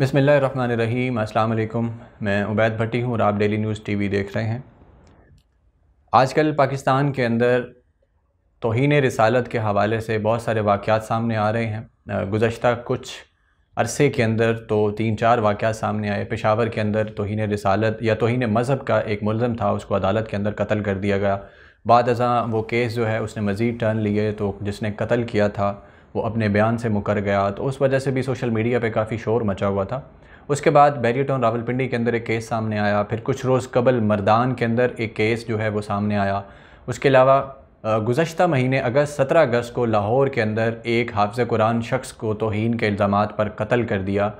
बिसमीम अल्लाम मैं उबैद भट्टी हूँ और आप डेली न्यूज़ टीवी देख रहे हैं आजकल पाकिस्तान के अंदर तोहन रसालत के हवाले से बहुत सारे वाक़ सामने आ रहे हैं गुज्त कुछ अरसे के अंदर तो तीन चार वाक़ सामने आए पेशावर के अंदर तोहन रसालत या तोहन मज़हब का एक मुलम था उसको अदालत के अंदर कत्ल कर दिया गया बाद वो केस जो है उसने मज़ीद टर्न लिए तो जिसने कत्ल किया था वो अपने बयान से मुकर गया तो उस वजह से भी सोशल मीडिया पे काफ़ी शोर मचा हुआ था उसके बाद बैरी रावलपिंडी के अंदर एक केस सामने आया फिर कुछ रोज़ कबल मर्दान के अंदर एक केस जो है वो सामने आया उसके अलावा गुजशत महीने अगस्त सत्रह अगस्त को लाहौर के अंदर एक हाफ़ कुरान शख्स को तोहन के इल्ज़ाम पर कत्ल कर दिया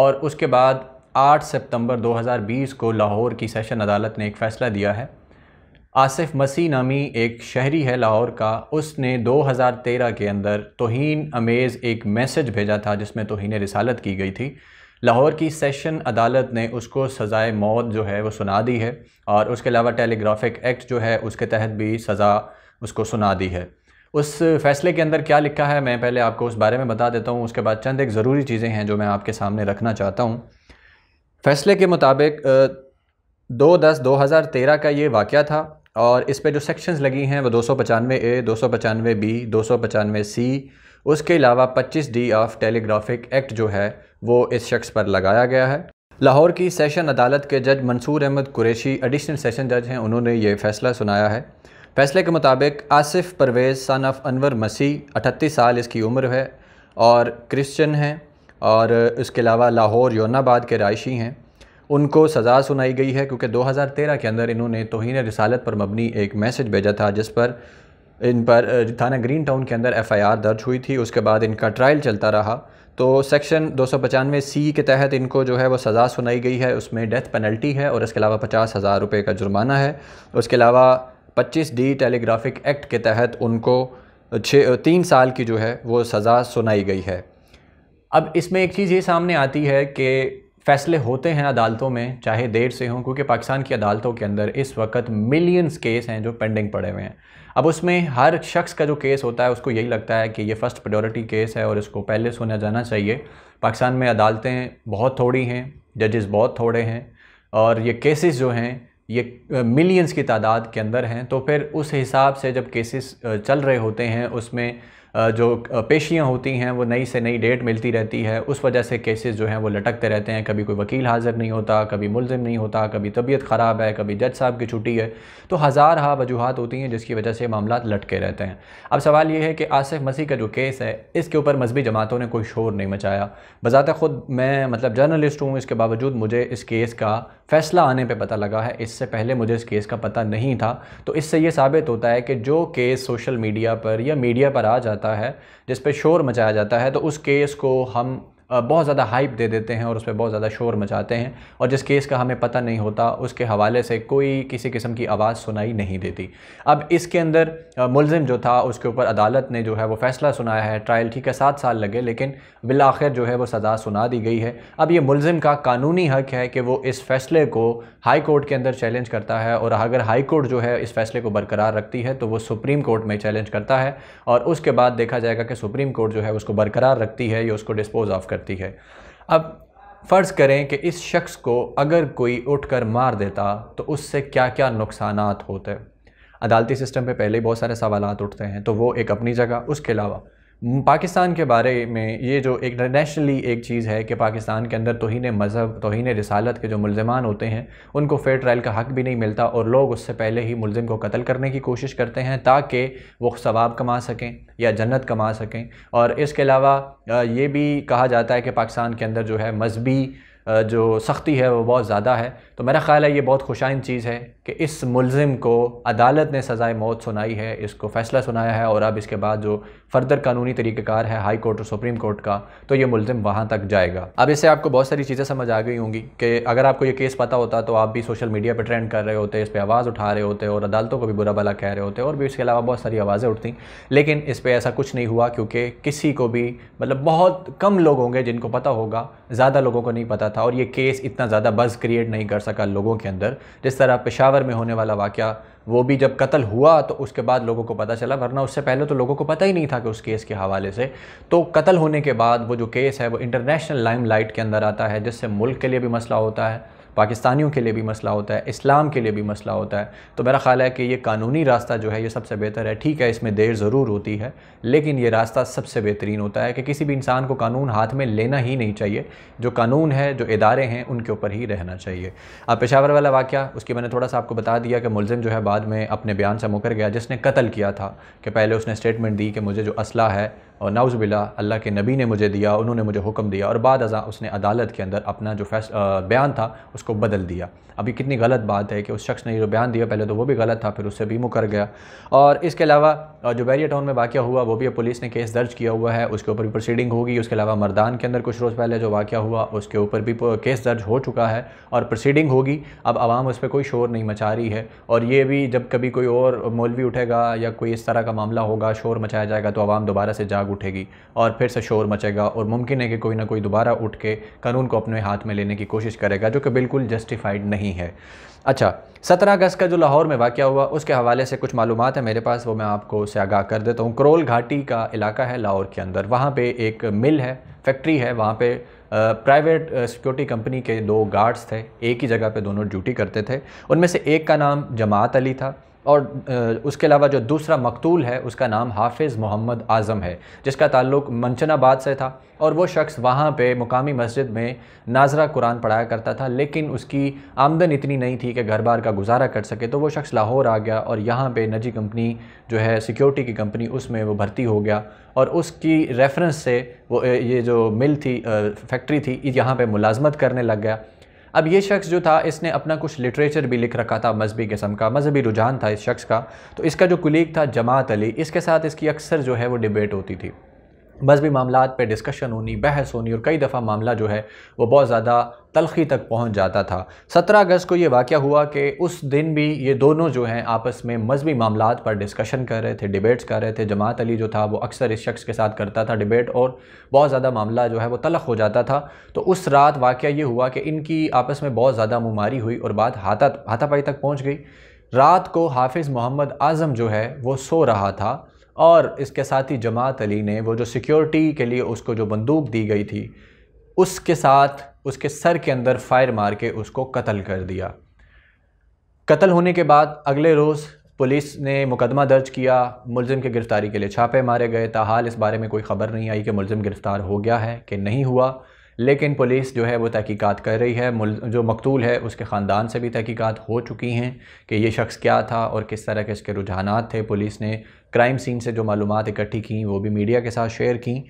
और उसके बाद 8 सितंबर 2020 को लाहौर की सेशन अदालत ने एक फ़ैसला दिया है आसिफ मसी नामी एक शहरी है लाहौर का उसने 2013 के अंदर तोहन अमेज़ एक मैसेज भेजा था जिसमें तोहन रसालत की गई थी लाहौर की सेशन अदालत ने उसको सज़ाए मौत जो है वो सुना दी है और उसके अलावा टेलीग्राफिक एक्ट जो है उसके तहत भी सज़ा उसको सुना दी है उस फैसले के अंदर क्या लिखा है मैं पहले आपको उस बारे में बता देता हूँ उसके बाद चंद एक ज़रूरी चीज़ें हैं जो मैं आपके सामने रखना चाहता हूँ फैसले के मुताबिक दो दस दो हज़ार तेरह का ये वाक़ था और इस पर जो सेक्शंस लगी हैं वो दो सौ पचानवे ए दो सौ पचानवे बी दो सौ पचानवे सी उसके अलावा पच्चीस डी ऑफ टेलीग्राफिक एक्ट जो है वो इस शख्स पर लगाया गया है लाहौर की सेशन अदालत के जज मंसूर अहमद कुरेशी एडिशनल सेशन जज हैं उन्होंने ये फ़ैसला सुनाया है फैसले के मुताबिक आसिफ परवेज़ सन ऑफ अनवर मसीह अठतीस साल इसकी उम्र है और क्रिश्चियन हैं और इसके अलावा लाहौर योनाबाद के रायशी हैं उनको सज़ा सुनाई गई है क्योंकि 2013 के अंदर इन्होंने तोहन रसालत पर मबनी एक मैसेज भेजा था जिस पर इन पर थाना ग्रीन टाउन के अंदर एफआईआर दर्ज हुई थी उसके बाद इनका ट्रायल चलता रहा तो सेक्शन दो सी के तहत इनको जो है वो सज़ा सुनाई गई है उसमें डेथ पेनल्टी है और इसके अलावा पचास हज़ार रुपये का जुर्माना है उसके अलावा पच्चीस डी टेलीग्राफिक एक्ट के तहत उनको छः तीन साल की जो है वो सज़ा सुनाई गई है अब इसमें एक चीज़ ये सामने आती है कि फैसले होते हैं अदालतों में चाहे देर से हों क्योंकि पाकिस्तान की अदालतों के अंदर इस वक्त मिलियंस केस हैं जो पेंडिंग पड़े हुए हैं अब उसमें हर शख्स का जो केस होता है उसको यही लगता है कि ये फ़र्स्ट प्रायोरिटी केस है और इसको पहले सुना जाना चाहिए पाकिस्तान में अदालतें बहुत थोड़ी हैं जजेस बहुत थोड़े हैं और ये केसेस जो हैं ये मिलियंस की तादाद के अंदर हैं तो फिर उस हिसाब से जब केसेस चल रहे होते हैं उसमें जो पेशियाँ होती हैं वो नई से नई डेट मिलती रहती है उस वजह से केसेस जो हैं वो लटकते रहते हैं कभी कोई वकील हाज़िर नहीं होता कभी मुलजिम नहीं होता कभी तबीयत ख़राब है कभी जज साहब की छुट्टी है तो हज़ार हा वजूहत होती हैं जिसकी वजह से मामला लटके रहते हैं अब सवाल ये है कि आसिफ मसीह का जो केस है इसके ऊपर मजहबी जमातों ने कोई शोर नहीं मचाया बज़ात ख़ुद मैं मतलब जर्नलिस्ट हूँ इसके बावजूद मुझे इस केस का फ़ैसला आने पर पता लगा है इससे पहले मुझे इस केस का पता नहीं था तो इससे ये साबित होता है कि जो केस सोशल मीडिया पर या मीडिया पर आ जाता जाता है जिस पर शोर मचाया जाता है तो उस केस को हम बहुत ज़्यादा हाइप दे देते हैं और उस पर बहुत ज़्यादा शोर मचाते हैं और जिस केस का हमें पता नहीं होता उसके हवाले से कोई किसी किस्म की आवाज़ सुनाई नहीं देती अब इसके अंदर मुलजिम जो था उसके ऊपर अदालत ने जो है वो फ़ैसला सुनाया है ट्रायल ठीक है सात साल लगे लेकिन बिल आखिर जो है वो सज़ा सुना दी गई है अब ये मुलजिम का कानूनी हक है कि वो इस फैसले को हाई कोर्ट के अंदर चैलेंज करता है और अगर हाई कोर्ट जो है इस फैसले को बरकरार रखती है तो वो सुप्रीम कोर्ट में चैलेंज करता है और उसके बाद देखा जाएगा कि सुप्रीम कोर्ट जो है उसको बरकरार रखती है या उसको डिस्पोज ऑफ कर करती है अब फ़र्ज़ करें कि इस शख्स को अगर कोई उठकर मार देता तो उससे क्या क्या नुकसान होते अदालती सिस्टम पे पहले ही बहुत सारे सवाल उठते हैं तो वो एक अपनी जगह उसके अलावा पाकिस्तान के बारे में ये जो एक नेशनली एक चीज़ है कि पाकिस्तान के अंदर तोहन मज़हब तोहन रसालत के जो मुलजमान होते हैं उनको फेयर ट्रायल का हक भी नहीं मिलता और लोग उससे पहले ही मुलजिम को कत्ल करने की कोशिश करते हैं ताकि वो सवाब कमा सकें या जन्नत कमा सकें और इसके अलावा ये भी कहा जाता है कि पाकिस्तान के अंदर जो है मजहबी जो सख्ती है वो बहुत ज़्यादा है तो मेरा ख़्याल है ये बहुत खुशाइन चीज़ है कि इस मुलम को अदालत ने सज़ाए मौत सुनाई है इसको फ़ैसला सुनाया है और अब इसके बाद जो फर्दर कानूनी तरीक़ेकार है हाई कोर्ट और सुप्रीम कोर्ट का तो ये मुलम वहाँ तक जाएगा अब इससे आपको बहुत सारी चीज़ें समझ आ गई होंगी कि अगर आपको ये केस पता होता तो आप भी सोशल मीडिया पर ट्रेंड कर रहे होते इस पर आवाज़ उठा रहे होते और अदालतों को भी बुरा भला कह रहे होते और भी इसके अलावा बहुत सारी आवाज़ें उठती लेकिन इस पर ऐसा कुछ नहीं हुआ क्योंकि किसी को भी मतलब बहुत कम लोग होंगे जिनको पता होगा ज़्यादा लोगों को नहीं पता था और ये केस इतना ज़्यादा बज़ क्रिएट नहीं कर सका लोगों के अंदर जिस तरह पेशावर में होने वाला वाक़ वो भी जब कत्ल हुआ तो उसके बाद लोगों को पता चला वरना उससे पहले तो लोगों को पता ही नहीं था कि उस केस के हवाले से तो कत्ल होने के बाद वो जो केस है वो इंटरनेशनल लाइमलाइट के अंदर आता है जिससे मुल्क के लिए भी मसला होता है पाकिस्तानियों के लिए भी मसला होता है इस्लाम के लिए भी मसला होता है तो मेरा ख्याल है कि ये कानूनी रास्ता जो है ये सबसे बेहतर है ठीक है इसमें देर ज़रूर होती है लेकिन ये रास्ता सबसे बेहतरीन होता है कि किसी भी इंसान को कानून हाथ में लेना ही नहीं चाहिए जो कानून है जो इदारे हैं उनके ऊपर ही रहना चाहिए अब पेशावर वाला वाक़ उसकी मैंने थोड़ा सा आपको बता दिया कि मुलम जो है बाद में अपने बयान से मुकर गया जिसने कत्ल किया था कि पहले उसने स्टेटमेंट दी कि मुझे जो असला है और नाउज़बिल्ला अल्लाह के नबी ने मुझे दिया उन्होंने मुझे हुक्म दिया और बाद उसने अदालत के अंदर अपना जो फैस बयान था उसको बदल दिया अभी कितनी गलत बात है कि उस शख्स ने जो बयान दिया पहले तो वो भी गलत था फिर उससे भी मुकर गया और इसके अलावा जो बैरिया टाउन में वाक़ हुआ वो भी पुलिस ने केस दर्ज किया हुआ है उसके ऊपर भी प्रोसीडिंग होगी उसके अलावा मरदान के अंदर कुछ रोज़ पहले जो वाक़ हुआ उसके ऊपर भी केस दर्ज हो चुका है और प्रोसीडिंग होगी अब आवाम उस पर कोई शोर नहीं मचा रही है और ये भी जब कभी कोई और मौलवी उठेगा या कोई इस तरह का मामला होगा शोर मचाया जाएगा तो आवाम दोबारा से जाग उठेगी और फिर से शोर मचेगा और मुमकिन है कि कोई ना कोई दोबारा उठ के कानून को अपने हाथ में लेने की कोशिश करेगा जो कि बिल्कुल जस्टिफाइड नहीं नहीं है अच्छा सत्रह अगस्त का जो लाहौर में वाक़ हुआ उसके हवाले से कुछ मालूम है मेरे पास वो मैं आपको उससे आगाह कर देता हूँ करोल घाटी का इलाका है लाहौर के अंदर वहाँ पे एक मिल है फैक्ट्री है वहाँ पे प्राइवेट सिक्योरिटी कंपनी के दो गार्ड्स थे एक ही जगह पे दोनों ड्यूटी करते थे उनमें से एक का नाम जमात अली था और उसके अलावा जो दूसरा मकतूल है उसका नाम हाफिज़ मोहम्मद आज़म है जिसका ताल्लुक मंचनाबाद से था और वो शख्स वहाँ पे मुकामी मस्जिद में नाजरा कुरान पढ़ाया करता था लेकिन उसकी आमदन इतनी नहीं थी कि घर बार का गुजारा कर सके तो वो शख्स लाहौर आ गया और यहाँ पे नजी कंपनी जो है सिक्योरिटी की कंपनी उसमें वो भर्ती हो गया और उसकी रेफरेंस से वो ये जो मिल थी फैक्ट्री थी यहाँ पर मुलाजमत करने लग गया अब ये शख्स जो था इसने अपना कुछ लिटरेचर भी लिख रखा था मजहबी किस्म का मजहबी रुझान था इस शख्स का तो इसका जो कुलीग था जमात अली इसके साथ इसकी अक्सर जो है वो डिबेट होती थी मजहबी मामला पर डिस्कशन होनी बहस होनी और कई दफ़ा मामला जो है वो बहुत ज़्यादा तलखी तक पहुंच जाता था सत्रह अगस्त को ये वाक़ हुआ कि उस दिन भी ये दोनों जो हैं आपस में मजहबी मामला पर डिस्कशन कर रहे थे डिबेट्स कर रहे थे जमात अली जो था वो अक्सर इस शख्स के साथ करता था डिबेट और बहुत ज़्यादा मामला जो है वो तलख हो जाता था तो उस रात वाक़ ये हुआ कि इनकी आपस में बहुत ज़्यादा मुमारी हुई और बात हाथा हाथापाई तक पहुँच गई रात को हाफिज़ मोहम्मद आज़म जो है वो सो रहा था और इसके साथ ही जमात अली ने वो जो सिक्योरिटी के लिए उसको जो बंदूक दी गई थी उसके साथ उसके सर के अंदर फायर मार के उसको कत्ल कर दिया कत्ल होने के बाद अगले रोज़ पुलिस ने मुकदमा दर्ज किया मुलजिम की गिरफ़्तारी के लिए छापे मारे गए ताहाल इस बारे में कोई ख़बर नहीं आई कि मुलजिम गिरफ़्तार हो गया है कि नहीं हुआ लेकिन पुलिस जो है वो तहकीकात कर रही है जो मकतूल है उसके ख़ानदान से भी तहकीकात हो चुकी हैं कि ये शख्स क्या था और किस तरह के इसके रुझाना थे पुलिस ने क्राइम सीन से जो मालूम इकट्ठी की वो भी मीडिया के साथ शेयर की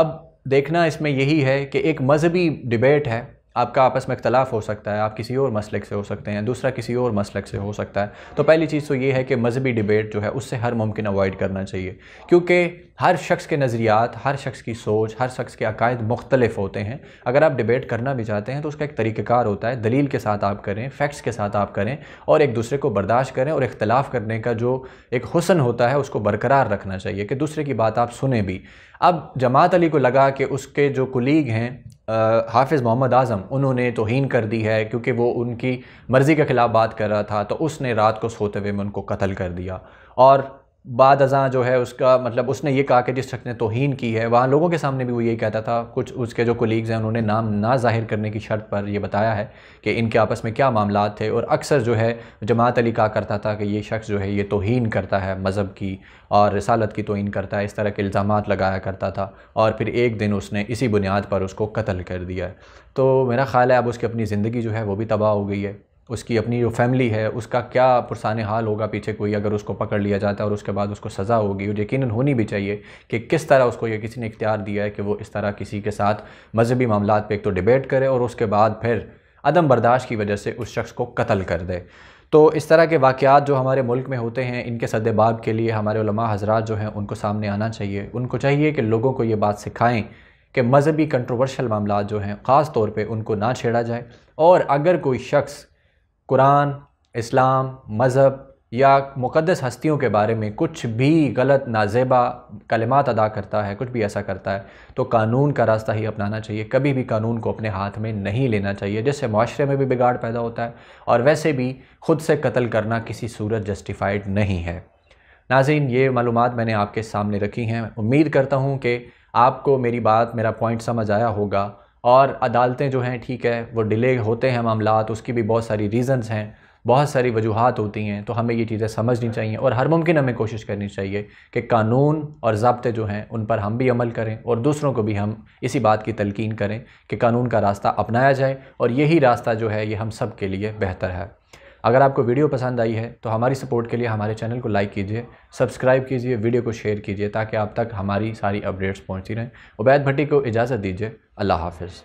अब देखना इसमें यही है कि एक मजहबी डिबेट है आपका आपस में इख्तलाफ हो सकता है आप किसी और मसलक से हो सकते हैं दूसरा किसी और मसलक से हो सकता है तो पहली चीज़ तो ये है कि मजहबी डिबेट जो है उससे हर मुमकिन अवॉइड करना चाहिए क्योंकि हर शख्स के नज़रियात हर शख्स की सोच हर शख्स के अकायद मुख्तलिफ होते हैं अगर आप डिबेट करना भी चाहते हैं तो उसका एक तरीक़ार होता है दलील के साथ आप करें फैक्ट्स के साथ आप करें और एक दूसरे को बर्दाश्त करें और इख्तलाफ करने का जो एक हुसन होता है उसको बरकरार रखना चाहिए कि दूसरे की बात आप सुने भी अब जमात अली को लगा कि उसके जो कुलीग हैं हाफिज़ मोहम्मद आज़म उन्होंने तोहन कर दी है क्योंकि वो उनकी मर्ज़ी के ख़िलाफ़ बात कर रहा था तो उसने रात को सोते हुए में उनको कत्ल कर दिया और बाद अजा जो है उसका मतलब उसने ये कहा कि जिस शख्स ने तोहन की है वहाँ लोगों के सामने भी वो यही कहता था कुछ उसके जो कोलीग्स हैं उन्होंने नाम ना जाहिर करने की शर्त पर यह बताया है कि इनके आपस में क्या मामला थे और अक्सर जो है जमात अली कहा करता था कि ये शख्स जो है ये तोहन करता है मज़हब की और रसालत की तोहन करता है इस तरह के इल्ज़ाम लगाया करता था और फिर एक दिन उसने इसी बुनियाद पर उसको कत्ल कर दिया है तो मेरा ख्याल है अब उसकी अपनी ज़िंदगी जो है वो भी तबाह हो गई है उसकी अपनी जो फैमिली है उसका क्या पुरसान हाल होगा पीछे कोई अगर उसको पकड़ लिया जाता है और उसके बाद उसको सज़ा होगी और यकीन होनी भी चाहिए कि किस तरह उसको ये किसी ने इख्तियार दिया है कि वो इस तरह किसी के साथ मजहबी मामला पर एक तो डिबेट करे और उसके बाद फिर अदम बर्दाश्त की वजह से उस शख्स को कत्ल कर दे तो इस तरह के वाक़ात जो हमारे मुल्क में होते हैं इनके सदबाब के लिए हमारे हजरात जो हैं उनको सामने आना चाहिए उनको चाहिए कि लोगों को ये बात सिखाएँ कि मजहबी कंट्रोवर्शल मामला जो हैं ख़ास तौर पर उनको ना छेड़ा जाए और अगर कोई शख्स कुरान इस्लाम मज़हब या मुक़दस हस्तियों के बारे में कुछ भी गलत नाजेबा कलमात अदा करता है कुछ भी ऐसा करता है तो कानून का रास्ता ही अपनाना चाहिए कभी भी कानून को अपने हाथ में नहीं लेना चाहिए जिससे माशरे में भी बिगाड़ पैदा होता है और वैसे भी ख़ुद से कत्ल करना किसी सूरत जस्टिफाइड नहीं है नाजीन ये मालूम मैंने आपके सामने रखी हैं उम्मीद करता हूँ कि आपको मेरी बात मेरा पॉइंट समझ आया होगा और अदालतें जो हैं ठीक है वो डिले होते हैं मामला उसकी भी बहुत सारी रीज़न्स हैं बहुत सारी वजूहत होती हैं तो हमें ये चीज़ें समझनी चाहिए और हर मुमकिन हमें कोशिश करनी चाहिए कि कानून और जबते जो हैं उन पर हम भी अमल करें और दूसरों को भी हम इसी बात की तलकिन करें कि कानून का रास्ता अपनाया जाए और यही रास्ता जो है ये हम सब के लिए बेहतर है अगर आपको वीडियो पसंद आई है तो हमारी सपोर्ट के लिए हमारे चैनल को लाइक कीजिए सब्सक्राइब कीजिए वीडियो को शेयर कीजिए ताकि आप तक हमारी सारी अपडेट्स पहुँची रहें उबैद भट्टी को इजाज़त दीजिए अल्लाह हाफिज़